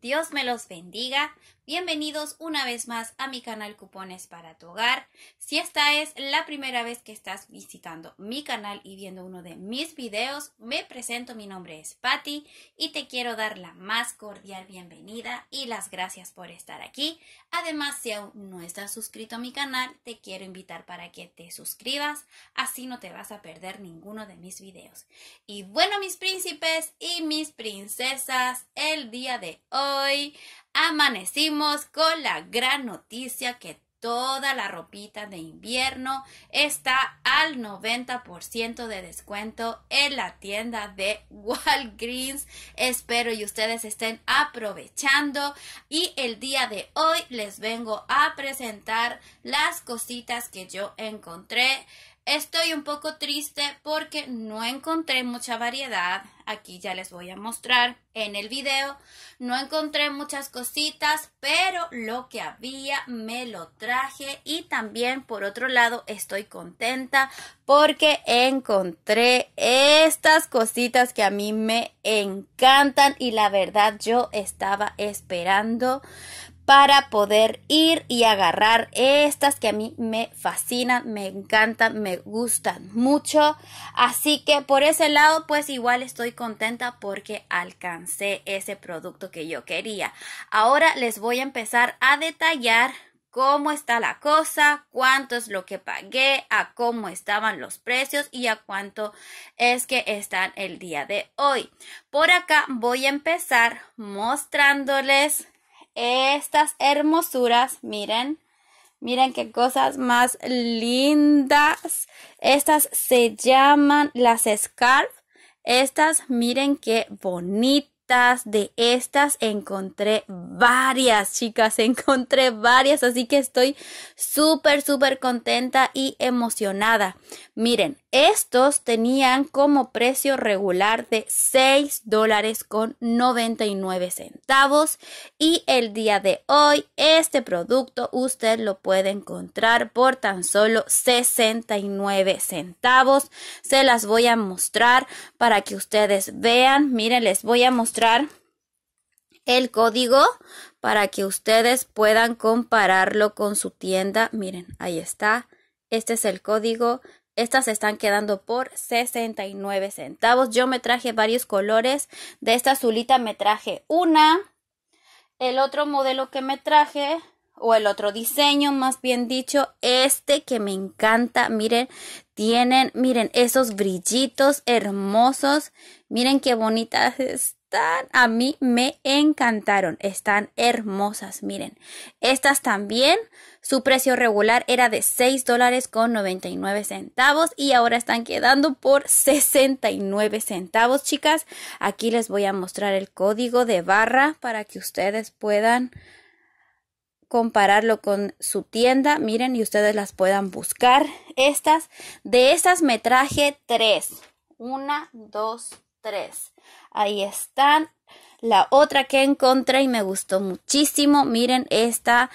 Dios me los bendiga. Bienvenidos una vez más a mi canal Cupones para tu Hogar. Si esta es la primera vez que estás visitando mi canal y viendo uno de mis videos, me presento, mi nombre es Patti y te quiero dar la más cordial bienvenida y las gracias por estar aquí. Además, si aún no estás suscrito a mi canal, te quiero invitar para que te suscribas, así no te vas a perder ninguno de mis videos. Y bueno, mis príncipes y mis princesas, el día de hoy amanecimos con la gran noticia que Toda la ropita de invierno está al 90% de descuento en la tienda de Walgreens. Espero y ustedes estén aprovechando. Y el día de hoy les vengo a presentar las cositas que yo encontré Estoy un poco triste porque no encontré mucha variedad. Aquí ya les voy a mostrar en el video. No encontré muchas cositas, pero lo que había me lo traje. Y también, por otro lado, estoy contenta porque encontré estas cositas que a mí me encantan. Y la verdad, yo estaba esperando para poder ir y agarrar estas que a mí me fascinan, me encantan, me gustan mucho. Así que por ese lado, pues igual estoy contenta porque alcancé ese producto que yo quería. Ahora les voy a empezar a detallar cómo está la cosa, cuánto es lo que pagué, a cómo estaban los precios y a cuánto es que están el día de hoy. Por acá voy a empezar mostrándoles estas hermosuras. Miren, miren qué cosas más lindas. Estas se llaman las scarf. Estas, miren qué bonitas. De estas encontré varias, chicas. Encontré varias. Así que estoy súper, súper contenta y emocionada. Miren, estos tenían como precio regular de 6 dólares con 99 centavos y el día de hoy este producto usted lo puede encontrar por tan solo 69 centavos. Se las voy a mostrar para que ustedes vean. Miren, les voy a mostrar el código para que ustedes puedan compararlo con su tienda. Miren, ahí está. Este es el código estas están quedando por 69 centavos. Yo me traje varios colores. De esta azulita me traje una. El otro modelo que me traje, o el otro diseño, más bien dicho, este que me encanta. Miren, tienen, miren, esos brillitos hermosos. Miren qué bonitas es a mí me encantaron, están hermosas, miren. Estas también, su precio regular era de 6 dólares con 99 centavos y ahora están quedando por 69 centavos, chicas. Aquí les voy a mostrar el código de barra para que ustedes puedan compararlo con su tienda, miren y ustedes las puedan buscar. Estas, de estas me traje tres. Una, dos, tres Ahí están. La otra que encontré y me gustó muchísimo. Miren, está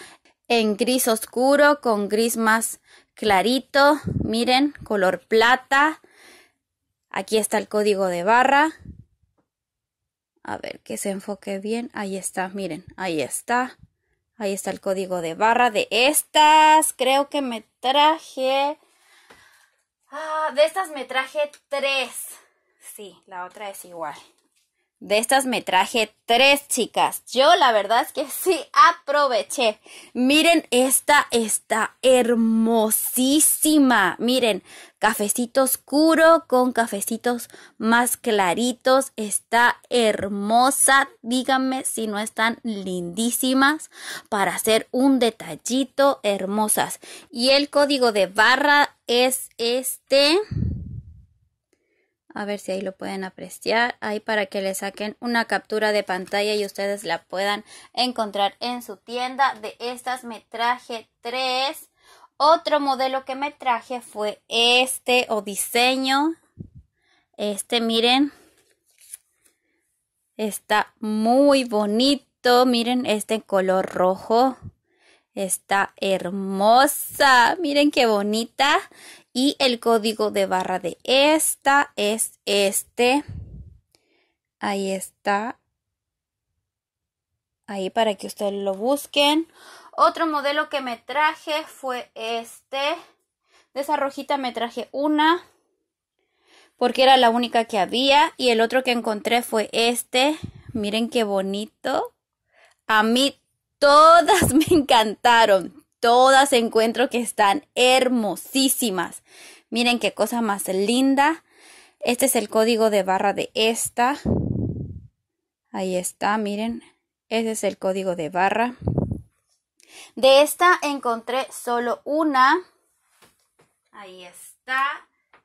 en gris oscuro con gris más clarito. Miren, color plata. Aquí está el código de barra. A ver que se enfoque bien. Ahí está, miren, ahí está. Ahí está el código de barra de estas. Creo que me traje... Ah, de estas me traje tres. Sí, la otra es igual. De estas me traje tres chicas. Yo la verdad es que sí aproveché. Miren, esta está hermosísima. Miren, cafecito oscuro con cafecitos más claritos. Está hermosa. Díganme si no están lindísimas para hacer un detallito hermosas. Y el código de barra es este. A ver si ahí lo pueden apreciar. Ahí para que le saquen una captura de pantalla y ustedes la puedan encontrar en su tienda. De estas me traje tres. Otro modelo que me traje fue este o diseño. Este, miren. Está muy bonito. Miren, este color rojo. Está hermosa. Miren qué bonita. Y el código de barra de esta es este. Ahí está. Ahí para que ustedes lo busquen. Otro modelo que me traje fue este. De esa rojita me traje una. Porque era la única que había. Y el otro que encontré fue este. Miren qué bonito. A mí Todas me encantaron. Todas encuentro que están hermosísimas. Miren qué cosa más linda. Este es el código de barra de esta. Ahí está, miren. Ese es el código de barra. De esta encontré solo una. Ahí está.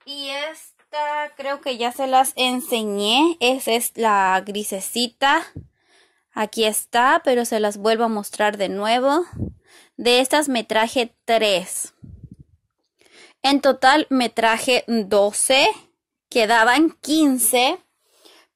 Y esta creo que ya se las enseñé. Esa es la grisecita. Aquí está, pero se las vuelvo a mostrar de nuevo. De estas me traje tres. En total me traje 12. Quedaban 15.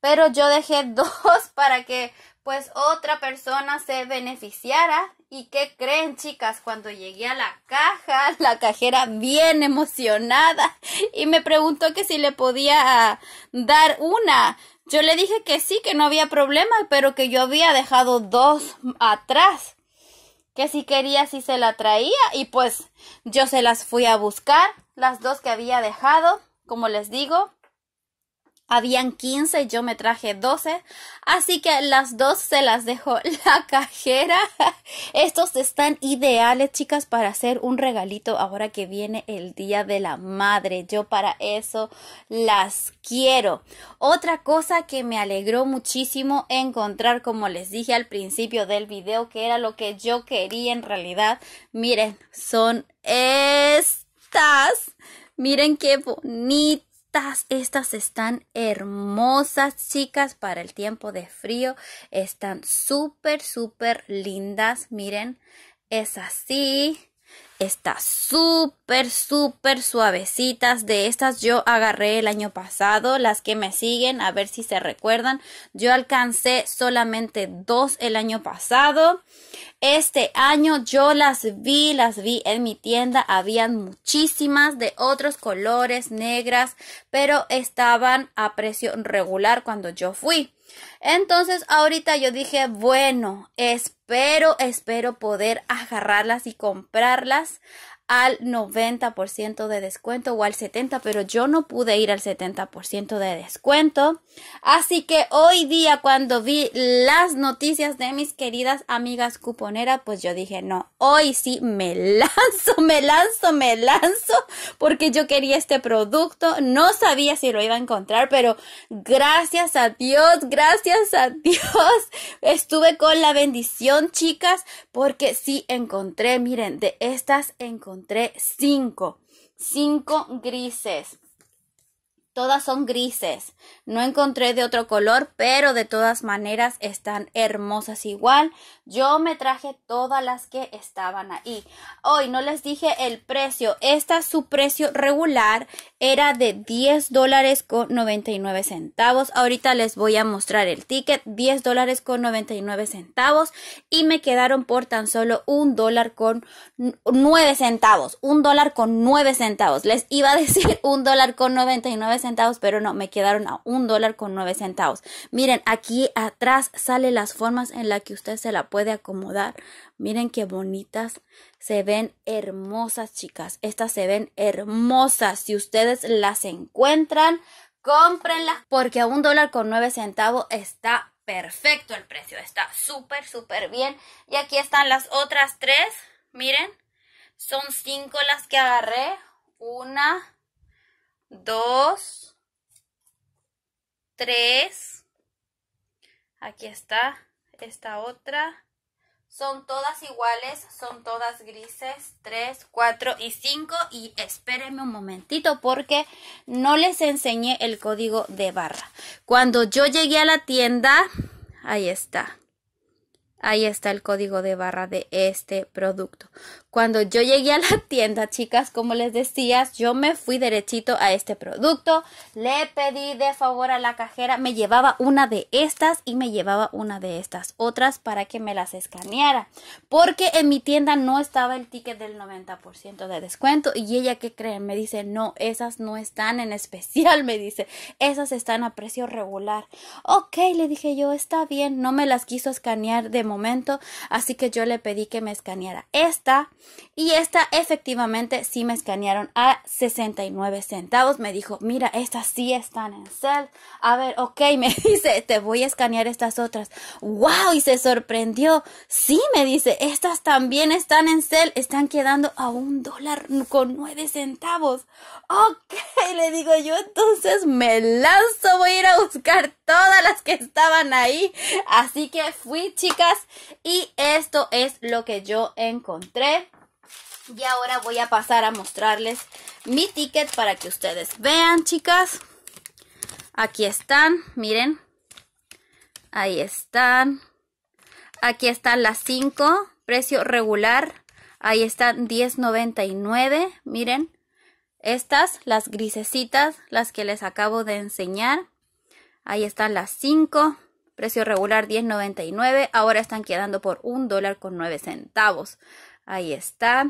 Pero yo dejé dos para que pues otra persona se beneficiara. ¿Y qué creen chicas? Cuando llegué a la caja, la cajera bien emocionada y me preguntó que si le podía dar una. Yo le dije que sí, que no había problema, pero que yo había dejado dos atrás. Que si quería, si se la traía. Y pues yo se las fui a buscar, las dos que había dejado, como les digo. Habían 15, yo me traje 12, así que las dos se las dejo la cajera. Estos están ideales, chicas, para hacer un regalito ahora que viene el Día de la Madre. Yo para eso las quiero. Otra cosa que me alegró muchísimo encontrar, como les dije al principio del video, que era lo que yo quería en realidad. Miren, son estas. Miren qué bonito estas, estas están hermosas, chicas, para el tiempo de frío. Están súper, súper lindas. Miren, es así. Estas súper, súper suavecitas. De estas yo agarré el año pasado. Las que me siguen, a ver si se recuerdan. Yo alcancé solamente dos el año pasado. Este año yo las vi, las vi en mi tienda. Habían muchísimas de otros colores, negras, pero estaban a precio regular cuando yo fui. Entonces ahorita yo dije, bueno, espero, espero poder agarrarlas y comprarlas al 90% de descuento o al 70%, pero yo no pude ir al 70% de descuento. Así que hoy día cuando vi las noticias de mis queridas amigas cuponeras, pues yo dije, no, hoy sí me lanzo, me lanzo, me lanzo, porque yo quería este producto, no sabía si lo iba a encontrar, pero gracias a Dios, gracias a Dios, estuve con la bendición, chicas, porque sí encontré, miren, de estas encontré encontré cinco, cinco grises. Todas son grises. No encontré de otro color, pero de todas maneras están hermosas igual. Yo me traje todas las que estaban ahí. Hoy no les dije el precio. Esta su precio regular era de 10 dólares con 99 centavos. Ahorita les voy a mostrar el ticket. 10 dólares con 99 centavos. Y me quedaron por tan solo un dólar con 9 centavos. Un dólar con 9 centavos. Les iba a decir un dólar con 99 centavos, pero no, me quedaron a un dólar con 9 centavos. Miren, aquí atrás sale las formas en las que usted se la puede puede acomodar. Miren qué bonitas. Se ven hermosas, chicas. Estas se ven hermosas. Si ustedes las encuentran, cómprenlas porque a un dólar con nueve centavos está perfecto el precio. Está súper, súper bien. Y aquí están las otras tres. Miren, son cinco las que agarré. Una, dos, tres. Aquí está esta otra. Son todas iguales, son todas grises, 3, 4 y 5. Y espérenme un momentito porque no les enseñé el código de barra. Cuando yo llegué a la tienda, ahí está. Ahí está el código de barra de este producto. Cuando yo llegué a la tienda, chicas, como les decía, yo me fui derechito a este producto. Le pedí de favor a la cajera. Me llevaba una de estas y me llevaba una de estas otras para que me las escaneara. Porque en mi tienda no estaba el ticket del 90% de descuento. Y ella, ¿qué creen? Me dice, no, esas no están en especial. Me dice, esas están a precio regular. Ok, le dije yo, está bien. No me las quiso escanear de momento. Así que yo le pedí que me escaneara esta y esta efectivamente sí me escanearon a 69 centavos. Me dijo, mira, estas sí están en sell. A ver, ok, me dice, te voy a escanear estas otras. ¡Wow! Y se sorprendió. Sí, me dice, estas también están en sell. Están quedando a un dólar con 9 centavos. Ok, le digo yo, entonces me lanzo, voy a ir a buscar todas las que estaban ahí. Así que fui, chicas. Y esto es lo que yo encontré. Y ahora voy a pasar a mostrarles mi ticket para que ustedes vean, chicas. Aquí están, miren. Ahí están. Aquí están las 5, precio regular. Ahí están 10.99, miren. Estas, las grisecitas, las que les acabo de enseñar. Ahí están las 5, precio regular 10.99. Ahora están quedando por un dólar con 9 centavos. Ahí está.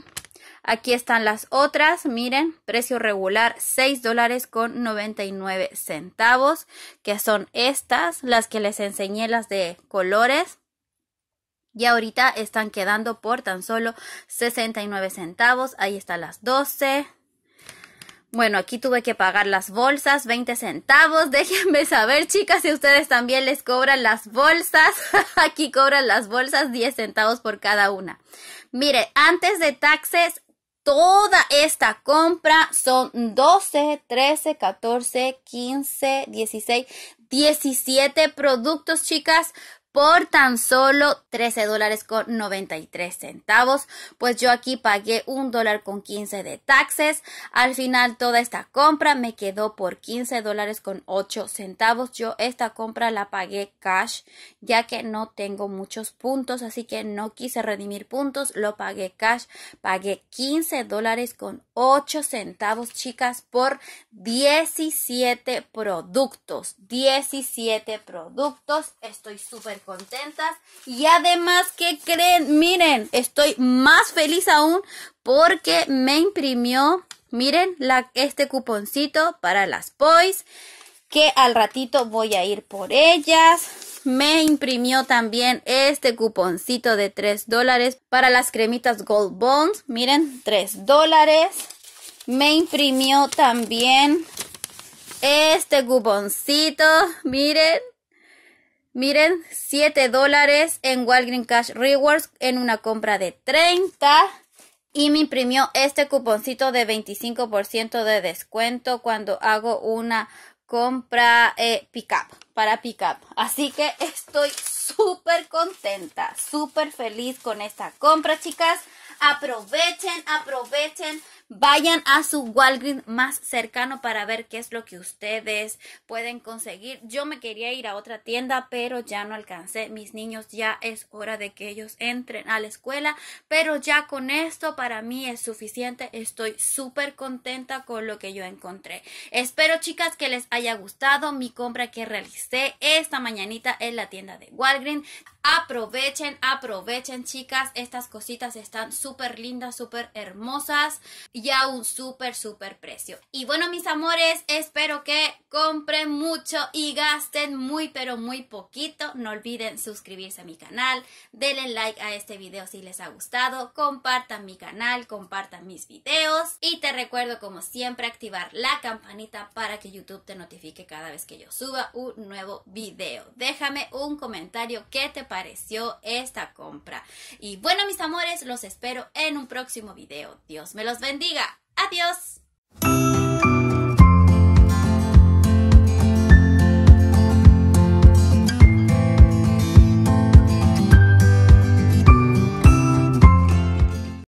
Aquí están las otras, miren, precio regular 6 dólares con 99 centavos, que son estas, las que les enseñé, las de colores. Y ahorita están quedando por tan solo 69 centavos. Ahí están las 12. Bueno, aquí tuve que pagar las bolsas, 20 centavos. Déjenme saber, chicas, si ustedes también les cobran las bolsas. aquí cobran las bolsas 10 centavos por cada una. Mire, antes de taxes, toda esta compra son 12, 13, 14, 15, 16, 17 productos, chicas, por tan solo 13 dólares con 93 centavos, pues yo aquí pagué 1 dólar con 15 de taxes. Al final toda esta compra me quedó por 15 dólares con 8 centavos. Yo esta compra la pagué cash ya que no tengo muchos puntos, así que no quise redimir puntos, lo pagué cash, pagué 15 dólares con 8 centavos, chicas, por 17 productos, 17 productos, estoy súper contentas. Y además, ¿qué creen? Miren, estoy más feliz aún porque me imprimió, miren, este cuponcito para las boys. Que al ratito voy a ir por ellas. Me imprimió también este cuponcito de 3 dólares para las cremitas Gold Bones. Miren, 3 dólares. Me imprimió también este cuponcito. Miren, Miren, 7 dólares en Walgreens Cash Rewards en una compra de 30. Y me imprimió este cuponcito de 25% de descuento cuando hago una compra eh, pickup, para pickup. Así que estoy súper contenta, súper feliz con esta compra, chicas. Aprovechen, aprovechen. Vayan a su Walgreens más cercano para ver qué es lo que ustedes pueden conseguir. Yo me quería ir a otra tienda, pero ya no alcancé. Mis niños ya es hora de que ellos entren a la escuela, pero ya con esto para mí es suficiente. Estoy súper contenta con lo que yo encontré. Espero chicas que les haya gustado mi compra que realicé esta mañanita en la tienda de Walgreens. Aprovechen, aprovechen chicas, estas cositas están súper lindas, súper hermosas y a un súper, súper precio. Y bueno mis amores, espero que compren mucho y gasten muy pero muy poquito. No olviden suscribirse a mi canal, denle like a este video si les ha gustado, compartan mi canal, compartan mis videos y te recuerdo como siempre activar la campanita para que YouTube te notifique cada vez que yo suba un nuevo video. Déjame un comentario qué te parece pareció esta compra. Y bueno, mis amores, los espero en un próximo video. Dios me los bendiga. Adiós.